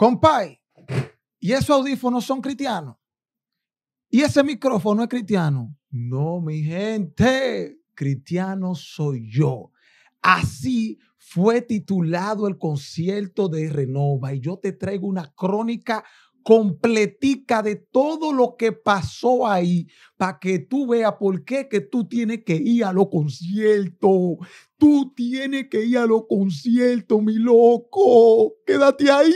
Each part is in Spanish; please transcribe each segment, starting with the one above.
compay, y esos audífonos son cristianos. Y ese micrófono es cristiano. No, mi gente, cristiano soy yo. Así fue titulado el concierto de Renova y yo te traigo una crónica completica de todo lo que pasó ahí para que tú veas por qué que tú tienes que ir a los conciertos. Tú tienes que ir a los conciertos, mi loco. Quédate ahí.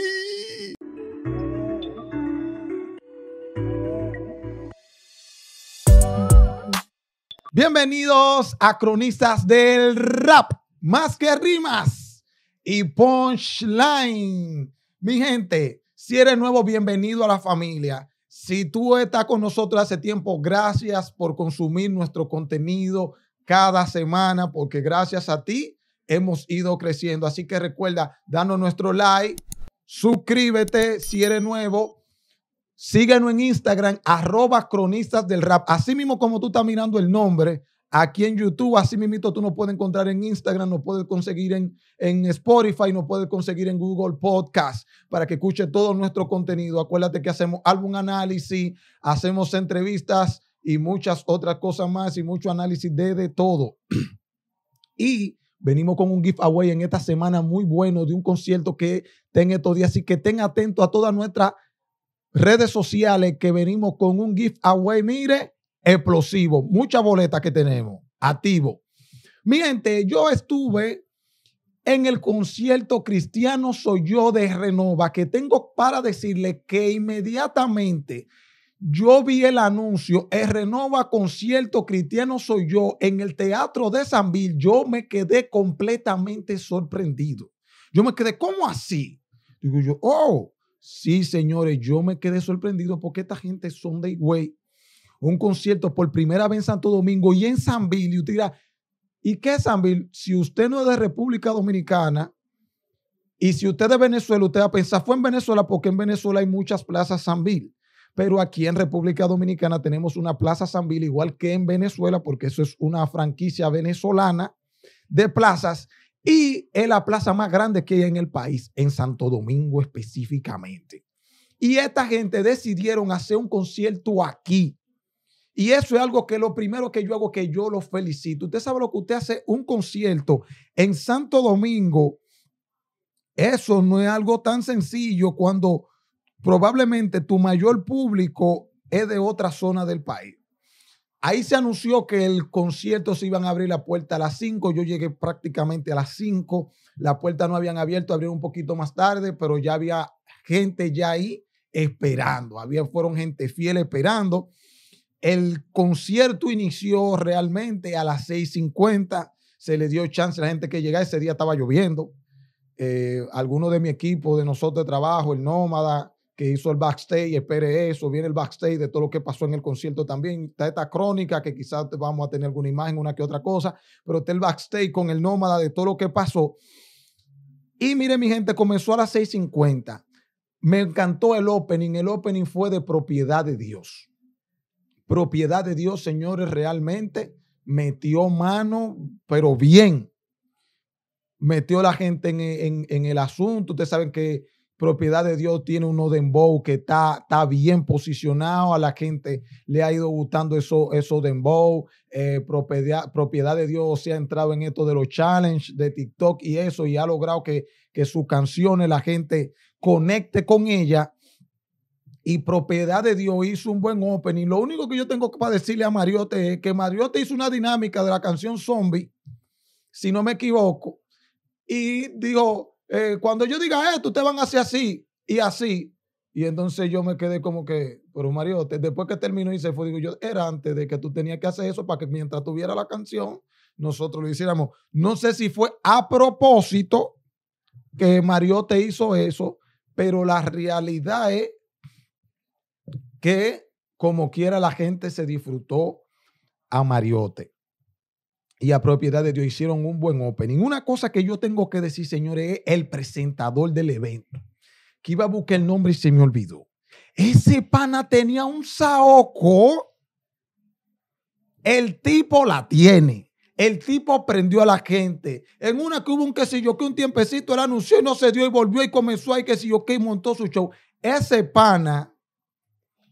Bienvenidos a Cronistas del Rap, más que rimas y punchline. Mi gente, si eres nuevo, bienvenido a la familia. Si tú estás con nosotros hace tiempo, gracias por consumir nuestro contenido cada semana, porque gracias a ti hemos ido creciendo. Así que recuerda, danos nuestro like, suscríbete si eres nuevo Síguenos en Instagram, arroba cronistas del rap. Así mismo como tú estás mirando el nombre aquí en YouTube, así mismo tú nos puedes encontrar en Instagram, nos puedes conseguir en, en Spotify, nos puedes conseguir en Google Podcast para que escuche todo nuestro contenido. Acuérdate que hacemos álbum análisis, hacemos entrevistas y muchas otras cosas más y mucho análisis de, de todo. y venimos con un giveaway en esta semana muy bueno de un concierto que ten estos días. Así que ten atento a todas nuestras redes sociales que venimos con un away mire, explosivo, muchas boletas que tenemos, activo. Mi gente, yo estuve en el concierto Cristiano Soy Yo de Renova, que tengo para decirle que inmediatamente yo vi el anuncio, el Renova Concierto Cristiano Soy Yo en el Teatro de San Bill, yo me quedé completamente sorprendido. Yo me quedé, ¿cómo así? Digo yo, oh, Sí, señores, yo me quedé sorprendido porque esta gente son de güey. Un concierto por primera vez en Santo Domingo y en San Bill. Y usted dirá, ¿y qué es San Bill? Si usted no es de República Dominicana y si usted es de Venezuela, usted va a pensar, fue en Venezuela porque en Venezuela hay muchas plazas San Bill. Pero aquí en República Dominicana tenemos una plaza San Bill igual que en Venezuela porque eso es una franquicia venezolana de plazas y es la plaza más grande que hay en el país, en Santo Domingo específicamente. Y esta gente decidieron hacer un concierto aquí. Y eso es algo que lo primero que yo hago, que yo los felicito. Usted sabe lo que usted hace, un concierto en Santo Domingo. Eso no es algo tan sencillo cuando probablemente tu mayor público es de otra zona del país. Ahí se anunció que el concierto se iban a abrir la puerta a las 5. Yo llegué prácticamente a las 5. La puerta no habían abierto, abrieron un poquito más tarde, pero ya había gente ya ahí esperando. Había, fueron gente fiel esperando. El concierto inició realmente a las 6.50. Se le dio chance a la gente que llegaba. Ese día estaba lloviendo. Eh, algunos de mi equipo, de nosotros de trabajo, el Nómada, que hizo el backstage, espere eso, viene el backstage de todo lo que pasó en el concierto también, está esta crónica que quizás vamos a tener alguna imagen, una que otra cosa, pero está el backstage con el nómada de todo lo que pasó. Y mire mi gente, comenzó a las 6.50. Me encantó el opening, el opening fue de propiedad de Dios. Propiedad de Dios, señores, realmente metió mano, pero bien. Metió la gente en, en el asunto. Ustedes saben que Propiedad de Dios tiene uno dembow que está, está bien posicionado, a la gente le ha ido gustando eso, eso dembow. Eh, propiedad, propiedad de Dios se ha entrado en esto de los challenges de TikTok y eso, y ha logrado que, que sus canciones la gente conecte con ella. Y propiedad de Dios hizo un buen opening. Lo único que yo tengo para decirle a Mariote es que Mariote hizo una dinámica de la canción Zombie, si no me equivoco, y dijo eh, cuando yo diga esto, eh, ustedes van a hacer así y así. Y entonces yo me quedé como que, pero Mario, después que terminó y se fue, digo yo, era antes de que tú tenías que hacer eso para que mientras tuviera la canción, nosotros lo hiciéramos. No sé si fue a propósito que Mario hizo eso, pero la realidad es que como quiera la gente se disfrutó a Mariote y a propiedad de Dios hicieron un buen opening. Una cosa que yo tengo que decir, señores, es el presentador del evento, que iba a buscar el nombre y se me olvidó. Ese pana tenía un saoco. El tipo la tiene. El tipo prendió a la gente. En una que hubo un que sé yo, que un tiempecito él anunció y no se dio y volvió y comenzó ahí que si yo, que montó su show. Ese pana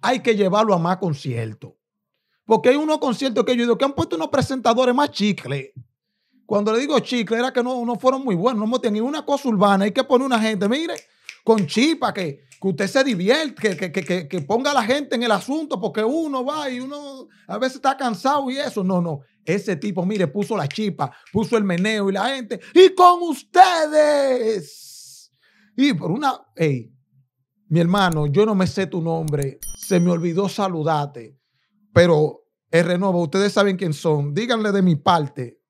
hay que llevarlo a más conciertos. Porque hay unos conciertos que yo digo que han puesto unos presentadores más chicle. Cuando le digo chicle, era que no, no fueron muy buenos, no tenían una cosa urbana. Hay que poner una gente, mire, con chipa, que, usted se divierte, que, que, ponga a la gente en el asunto, porque uno va y uno a veces está cansado y eso. No, no. Ese tipo, mire, puso la chipa, puso el meneo y la gente. ¡Y con ustedes! Y por una. Ey, mi hermano, yo no me sé tu nombre. Se me olvidó saludarte. Pero el Renova, ustedes saben quién son. Díganle de mi parte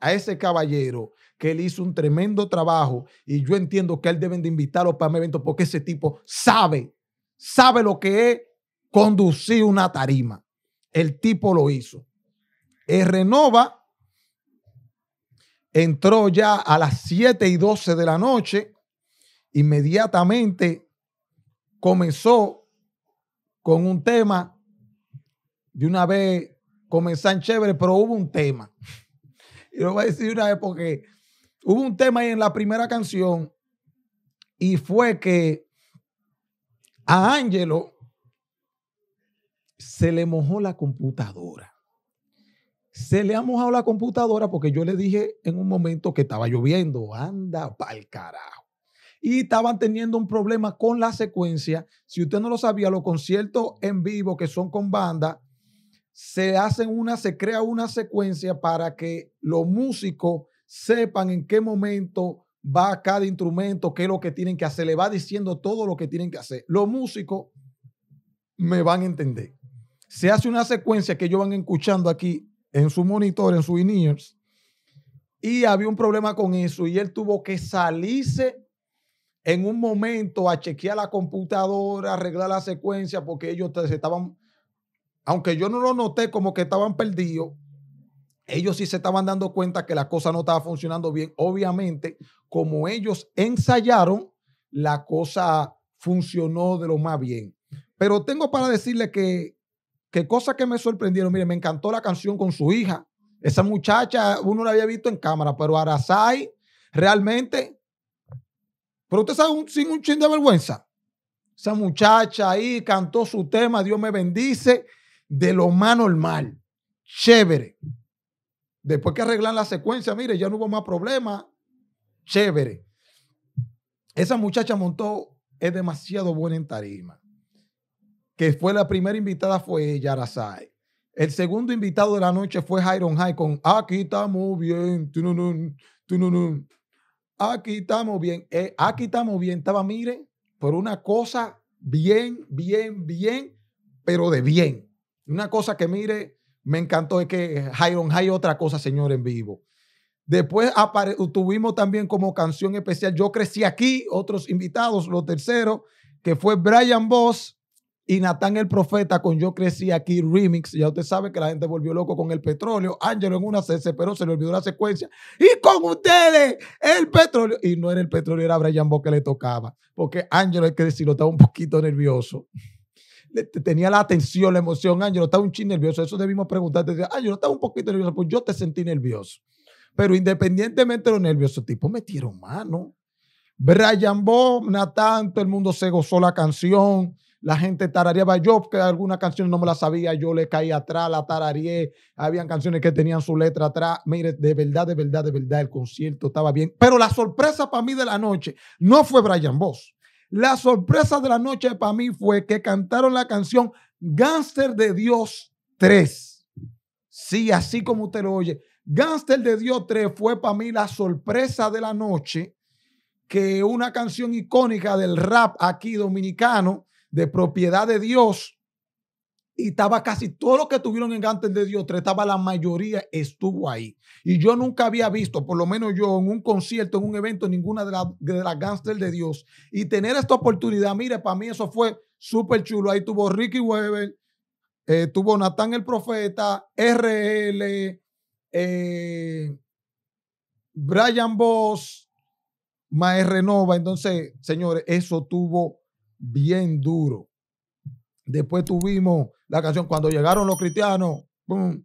a ese caballero que él hizo un tremendo trabajo y yo entiendo que él deben de invitarlo para un evento porque ese tipo sabe, sabe lo que es conducir una tarima. El tipo lo hizo. El Renova entró ya a las 7 y 12 de la noche. Inmediatamente comenzó con un tema de una vez San chévere, pero hubo un tema. Y lo voy a decir una vez porque hubo un tema ahí en la primera canción y fue que a Angelo se le mojó la computadora. Se le ha mojado la computadora porque yo le dije en un momento que estaba lloviendo, anda pa'l carajo. Y estaban teniendo un problema con la secuencia. Si usted no lo sabía, los conciertos en vivo que son con banda, se hacen una, se crea una secuencia para que los músicos sepan en qué momento va cada instrumento, qué es lo que tienen que hacer, le va diciendo todo lo que tienen que hacer. Los músicos me van a entender. Se hace una secuencia que ellos van escuchando aquí en su monitor, en su in y había un problema con eso y él tuvo que salirse en un momento a chequear la computadora, arreglar la secuencia porque ellos se estaban aunque yo no lo noté como que estaban perdidos, ellos sí se estaban dando cuenta que la cosa no estaba funcionando bien. Obviamente, como ellos ensayaron, la cosa funcionó de lo más bien. Pero tengo para decirle que, que cosas que me sorprendieron. Mire, me encantó la canción con su hija. Esa muchacha, uno la había visto en cámara, pero Arasai realmente. Pero usted sabe, sin un chin de vergüenza. Esa muchacha ahí cantó su tema, Dios me bendice de lo más normal. Chévere. Después que arreglan la secuencia, mire, ya no hubo más problema. Chévere. Esa muchacha montó, es demasiado buena en tarima. Que fue la primera invitada, fue Arasai. El segundo invitado de la noche fue Jairon High con Aquí estamos bien. Aquí estamos bien. Eh, aquí estamos bien. Estaba, mire, por una cosa bien, bien, bien, pero de bien. Una cosa que mire, me encantó es que eh, on High, otra cosa, señor, en vivo. Después tuvimos también como canción especial Yo crecí aquí, otros invitados, lo tercero, que fue Brian Boss y Natán el Profeta con Yo crecí aquí remix. Ya usted sabe que la gente volvió loco con el petróleo. Ángelo en una se pero se le olvidó la secuencia. Y con ustedes, el petróleo. Y no era el petróleo, era Brian Boss que le tocaba, porque Ángelo, hay que decirlo, estaba un poquito nervioso tenía la atención, la emoción. Ah, ¿no? estaba un ching nervioso. Eso debimos preguntarte. Ángelo, ah, estaba un poquito nervioso. Pues yo te sentí nervioso. Pero independientemente de los nervioso, tipo metieron mano. Brian Bob, Natán, todo el mundo se gozó la canción. La gente tarareaba. Yo, que alguna canción no me la sabía, yo le caí atrás, la tarareé. Habían canciones que tenían su letra atrás. Mire, de verdad, de verdad, de verdad, el concierto estaba bien. Pero la sorpresa para mí de la noche no fue Brian Boss la sorpresa de la noche para mí fue que cantaron la canción Gánster de Dios 3. Sí, así como usted lo oye. Gánster de Dios 3 fue para mí la sorpresa de la noche que una canción icónica del rap aquí dominicano de propiedad de Dios y estaba casi todo lo que tuvieron en gánster de Dios, estaba la mayoría, estuvo ahí. Y yo nunca había visto, por lo menos yo, en un concierto, en un evento, ninguna de las de de Dios. Y tener esta oportunidad, mire, para mí eso fue súper chulo. Ahí tuvo Ricky Weber, eh, tuvo Natán el Profeta, RL, eh, Brian Boss, Maer Renova. Entonces, señores, eso tuvo bien duro. Después tuvimos la canción cuando llegaron los cristianos, recoja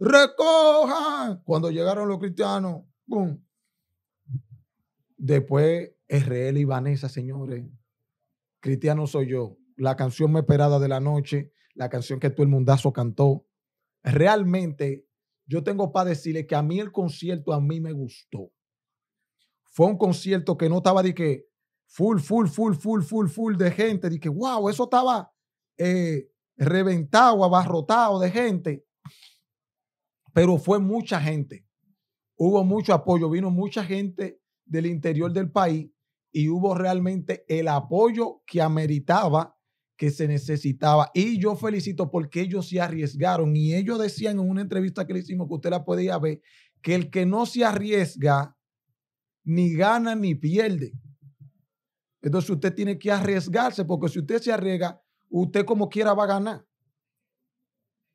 recojan, cuando llegaron los cristianos, boom. Después RL y Vanessa, señores, cristiano soy yo, la canción más esperada de la noche, la canción que todo el mundazo cantó. Realmente, yo tengo para decirle que a mí el concierto a mí me gustó. Fue un concierto que no estaba de que full, full, full, full, full, full de gente, de que wow, eso estaba eh, reventado, abarrotado de gente, pero fue mucha gente. Hubo mucho apoyo, vino mucha gente del interior del país y hubo realmente el apoyo que ameritaba, que se necesitaba. Y yo felicito porque ellos se arriesgaron y ellos decían en una entrevista que le hicimos que usted la podía ver, que el que no se arriesga ni gana ni pierde. Entonces usted tiene que arriesgarse porque si usted se arriesga, usted como quiera va a ganar.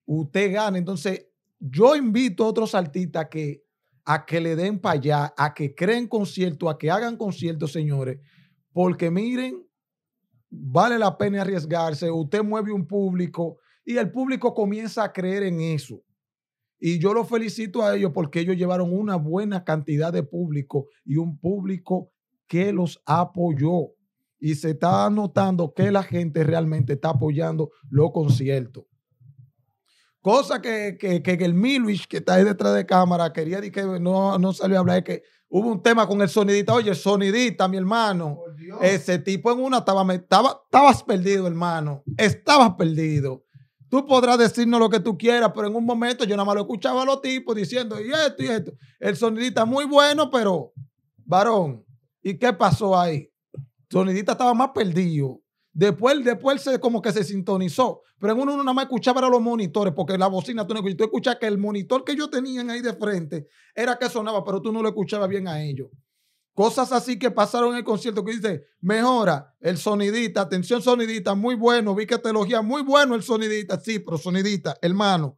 Usted gana. Entonces, yo invito a otros artistas que, a que le den para allá, a que creen conciertos, a que hagan conciertos, señores, porque miren, vale la pena arriesgarse. Usted mueve un público y el público comienza a creer en eso. Y yo los felicito a ellos porque ellos llevaron una buena cantidad de público y un público que los apoyó y se está notando que la gente realmente está apoyando los conciertos. Cosa que, que, que el Milwich, que está ahí detrás de cámara, quería decir que no, no salió a hablar, es que hubo un tema con el sonidita. Oye, sonidita, mi hermano. ese tipo en una estaba, estaba, estabas perdido, hermano. Estabas perdido. Tú podrás decirnos lo que tú quieras, pero en un momento yo nada más lo escuchaba a los tipos diciendo, y esto, y esto. El sonidita muy bueno, pero, varón, ¿y qué pasó ahí? sonidita estaba más perdido. Después, después se, como que se sintonizó. Pero en uno, no nada más escuchaba los monitores, porque la bocina tú no que el monitor que yo tenía ahí de frente era que sonaba, pero tú no lo escuchabas bien a ellos. Cosas así que pasaron en el concierto que dice, mejora el sonidita. atención sonidita. muy bueno, vi que te elogía, muy bueno el sonidita. sí, pero sonidita. hermano,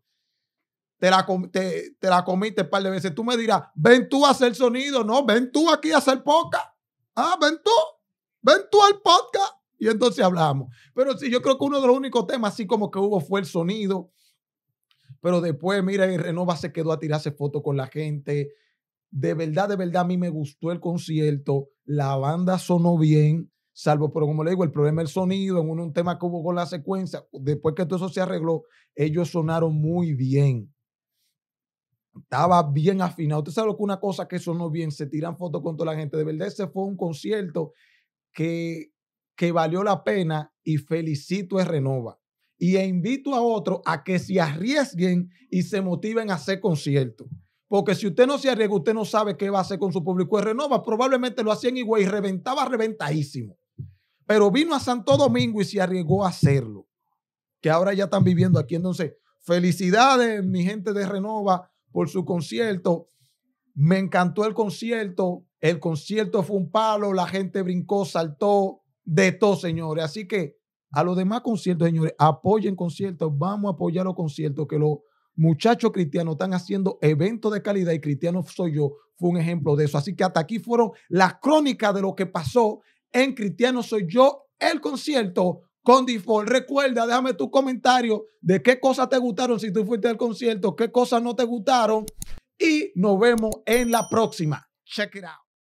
te la, te la comiste un par de veces. Tú me dirás, ven tú a hacer sonido, no, ven tú aquí a hacer poca. Ah, ven tú ven tú al podcast y entonces hablamos. Pero sí, yo creo que uno de los únicos temas así como que hubo fue el sonido. Pero después, mira, y Renova se quedó a tirarse fotos con la gente. De verdad, de verdad, a mí me gustó el concierto. La banda sonó bien, salvo, pero como le digo, el problema del sonido, en un, tema que hubo con la secuencia, después que todo eso se arregló, ellos sonaron muy bien. Estaba bien afinado. Usted sabe que una cosa que sonó bien, se tiran fotos con toda la gente. De verdad, ese fue un concierto que, valió la pena y felicito a Renova. Y e invito a otros a que se arriesguen y se motiven a hacer conciertos. Porque si usted no se arriesga, usted no sabe qué va a hacer con su público. de Renova probablemente lo hacían en y reventaba reventadísimo. Pero vino a Santo Domingo y se arriesgó a hacerlo. Que ahora ya están viviendo aquí. Entonces, felicidades, mi gente de Renova, por su concierto. Me encantó el concierto. El concierto fue un palo, la gente brincó, saltó, de todo, señores. Así que a los demás conciertos, señores, apoyen conciertos, vamos a apoyar los conciertos, que los muchachos cristianos están haciendo eventos de calidad y cristiano soy yo, fue un ejemplo de eso. Así que hasta aquí fueron las crónicas de lo que pasó en Cristiano Soy Yo, el concierto con Default. Recuerda, déjame tu comentario de qué cosas te gustaron si tú fuiste al concierto, qué cosas no te gustaron. Y nos vemos en la próxima. Check it out.